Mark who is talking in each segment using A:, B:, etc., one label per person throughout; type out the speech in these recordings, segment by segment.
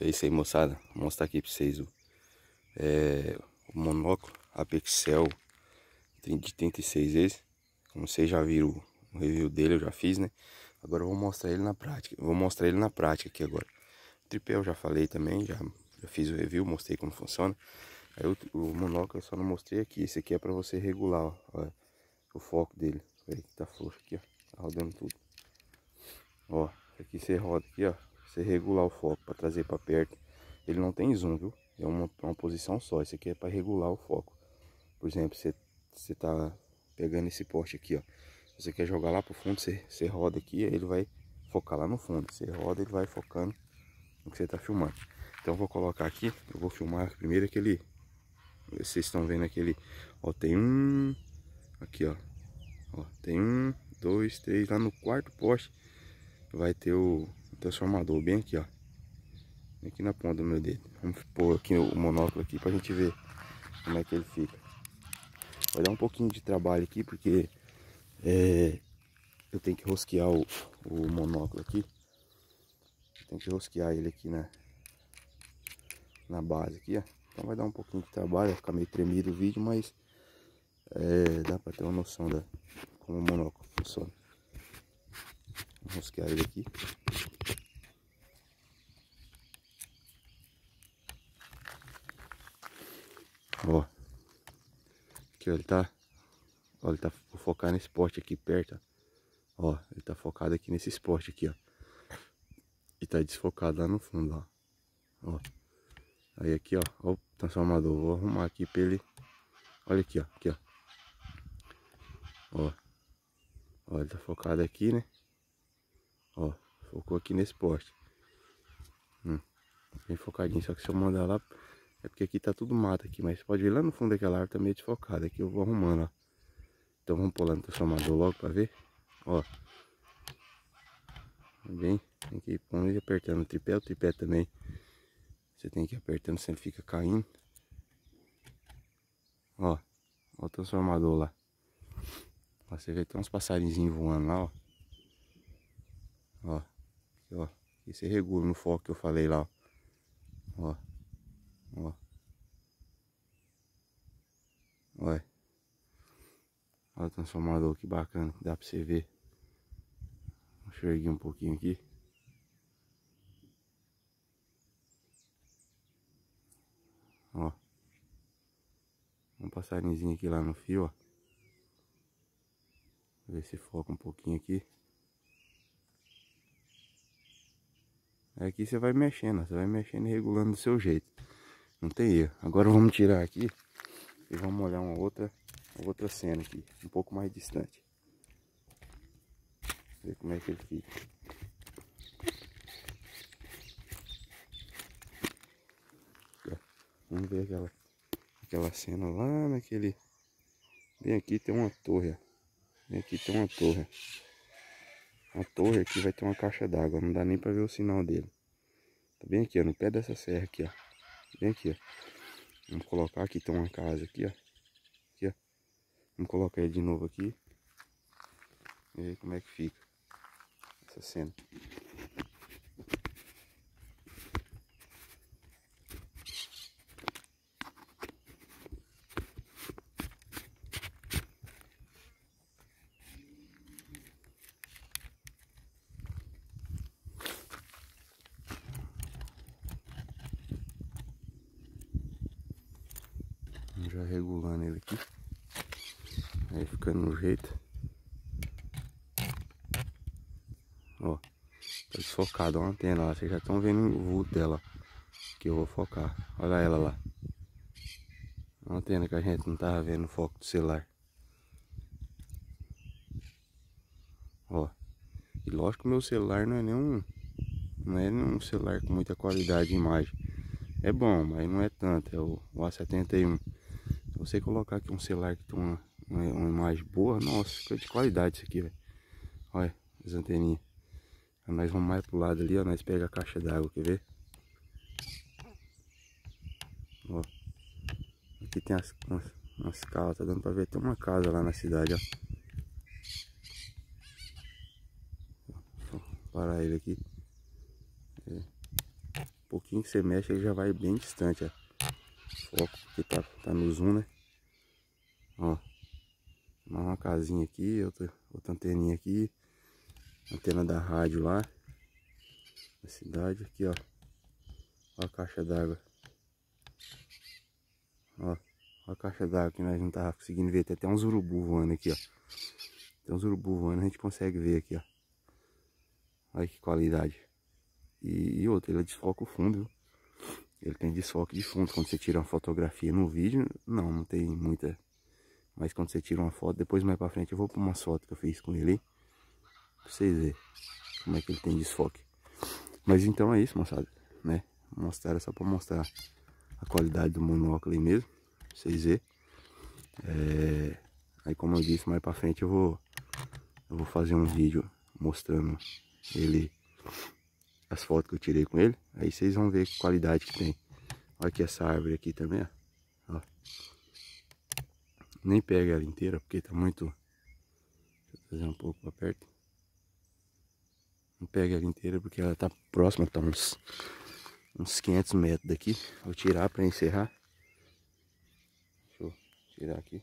A: É isso aí, moçada. Vou mostrar aqui pra vocês o, é, o monóculo Apexel 36 esse. Como vocês já viram o review dele, eu já fiz, né? Agora eu vou mostrar ele na prática. Vou mostrar ele na prática aqui agora. O tripé eu já falei também, já, já fiz o review, mostrei como funciona. Aí o, o monóculo eu só não mostrei aqui. Esse aqui é pra você regular, ó. o foco dele. Olha que tá frouxo aqui, ó. Tá rodando tudo. Ó, aqui você roda aqui, ó você regular o foco para trazer para perto. Ele não tem zoom, viu? É uma, é uma posição só. Isso aqui é para regular o foco. Por exemplo, você, você tá pegando esse poste aqui, ó. Você quer jogar lá pro fundo, você, você roda aqui, aí ele vai focar lá no fundo. Você roda, ele vai focando no que você tá filmando. Então eu vou colocar aqui, eu vou filmar primeiro aquele... Vocês estão vendo aquele... Ó, tem um... Aqui, ó. ó tem um, dois, três. Lá no quarto poste vai ter o transformador bem aqui, ó. Aqui na ponta do meu dedo. Vamos pôr aqui o monóculo aqui pra gente ver como é que ele fica. Vai dar um pouquinho de trabalho aqui, porque é, eu tenho que rosquear o, o monóculo aqui. Tem que rosquear ele aqui na, na base aqui, ó. Então vai dar um pouquinho de trabalho, vai ficar meio tremido o vídeo, mas é, dá pra ter uma noção da como o monóculo funciona. vamos rosquear ele aqui. Ó. Aqui, ó, ele tá... Ó, ele tá focado nesse poste aqui perto, ó. ó. ele tá focado aqui nesse poste aqui, ó. E tá desfocado lá no fundo, ó. Ó. Aí aqui, ó, ó o transformador. Vou arrumar aqui pra ele... Olha aqui, ó. Aqui, ó. Ó. Ó, ele tá focado aqui, né? Ó, focou aqui nesse poste. Hum. Bem focadinho, só que se eu mandar lá... É porque aqui tá tudo mato aqui, mas pode ver lá no fundo daquela árvore, tá meio desfocada. Aqui eu vou arrumando, ó. Então vamos pular no transformador logo pra ver. Ó. Bem, tem que ir pondo e apertando o tripé. O tripé também você tem que ir apertando, senão fica caindo. Ó, ó o transformador lá. Ó, você vê, tem uns passarinhos voando lá, ó. Ó, aqui, ó. Aqui você regula no foco que eu falei lá, ó. Ó. Ó. Olha. Olha o transformador, que bacana, que dá pra você ver. Deixa um pouquinho aqui. Ó. Um passarinho aqui lá no fio, ó. Ver se foca um pouquinho aqui. Aqui é você vai mexendo, você vai mexendo e regulando do seu jeito. Não tem erro. Agora vamos tirar aqui e vamos olhar uma outra, uma outra cena aqui, um pouco mais distante. Ver como é que ele fica. Vamos ver aquela, aquela cena lá naquele... Bem aqui tem uma torre, Bem aqui tem uma torre. A torre aqui vai ter uma caixa d'água, não dá nem pra ver o sinal dele. Tá bem aqui, ó, no pé dessa serra aqui, ó. Vem aqui, ó. Vamos colocar aqui, tem uma casa aqui, ó. Aqui, ó. Vamos colocar ele de novo aqui. E ver como é que fica essa cena. já regulando ele aqui. Aí ficando no jeito. Ó, tá desfocado, a antena lá. Vocês já estão vendo o voo dela. Que eu vou focar. Olha ela lá. A antena que a gente não tava vendo o foco do celular. Ó. E lógico que meu celular não é nenhum. Não é nenhum celular com muita qualidade de imagem. É bom, mas não é tanto. É o, o A71. Você colocar aqui um celular que tem uma, uma, uma imagem boa, nossa, fica de qualidade isso aqui, velho. Olha as anteninhas. Nós vamos mais pro lado ali, ó. Nós pega a caixa d'água, quer ver? Ó. Aqui tem as, umas, umas casas, tá dando pra ver. Tem uma casa lá na cidade, ó. Vou parar ele aqui. É. Um pouquinho que você mexe, ele já vai bem distante, ó. Foco, porque tá, tá no zoom, né? Ó. Uma casinha aqui, outra, outra anteninha aqui. Antena da rádio lá. Da cidade. Aqui, ó. Ó a caixa d'água. Ó. Ó a caixa d'água que nós não tava conseguindo ver. Tem até uns urubu voando aqui, ó. Tem uns urubu voando, a gente consegue ver aqui, ó. Olha que qualidade. E, e outro, ele é desfoca o fundo, viu? Ele tem desfoque de fundo. Quando você tira uma fotografia no vídeo, não, não tem muita mas quando você tira uma foto, depois mais pra frente eu vou pra umas fotos que eu fiz com ele. Pra vocês verem como é que ele tem desfoque. Mas então é isso, moçada. Né? Mostrar é só pra mostrar a qualidade do monóculo aí mesmo. Pra vocês verem. É... Aí como eu disse, mais pra frente eu vou, eu vou fazer um vídeo mostrando ele as fotos que eu tirei com ele. Aí vocês vão ver a qualidade que tem. Olha aqui essa árvore aqui também, ó. ó. Nem pega ela inteira porque tá muito... Deixa eu trazer um pouco pra perto. Não pega ela inteira porque ela tá próxima, tá uns, uns 500 metros daqui. Vou tirar pra encerrar. Deixa eu tirar aqui.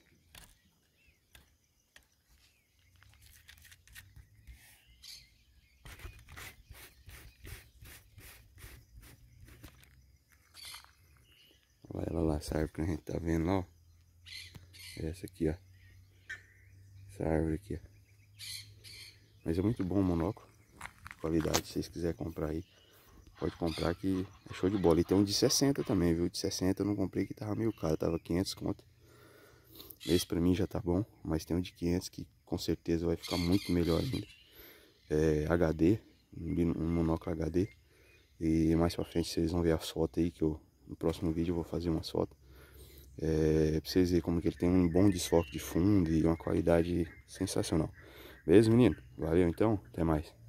A: Olha ela lá, sabe que a gente tá vendo lá, ó é essa aqui, ó. Essa árvore aqui, ó. Mas é muito bom o monóculo. Qualidade, se vocês quiserem comprar aí, pode comprar que é show de bola. E tem um de 60 também, viu? De 60 eu não comprei que tava meio caro, tava 500 conto. Esse pra mim já tá bom, mas tem um de 500 que com certeza vai ficar muito melhor ainda. É HD, um monóculo HD. E mais pra frente vocês vão ver a foto aí que eu, no próximo vídeo eu vou fazer uma foto. É, pra vocês verem como que ele tem um bom desfoque de fundo e uma qualidade sensacional. Beleza, menino? Valeu então, até mais.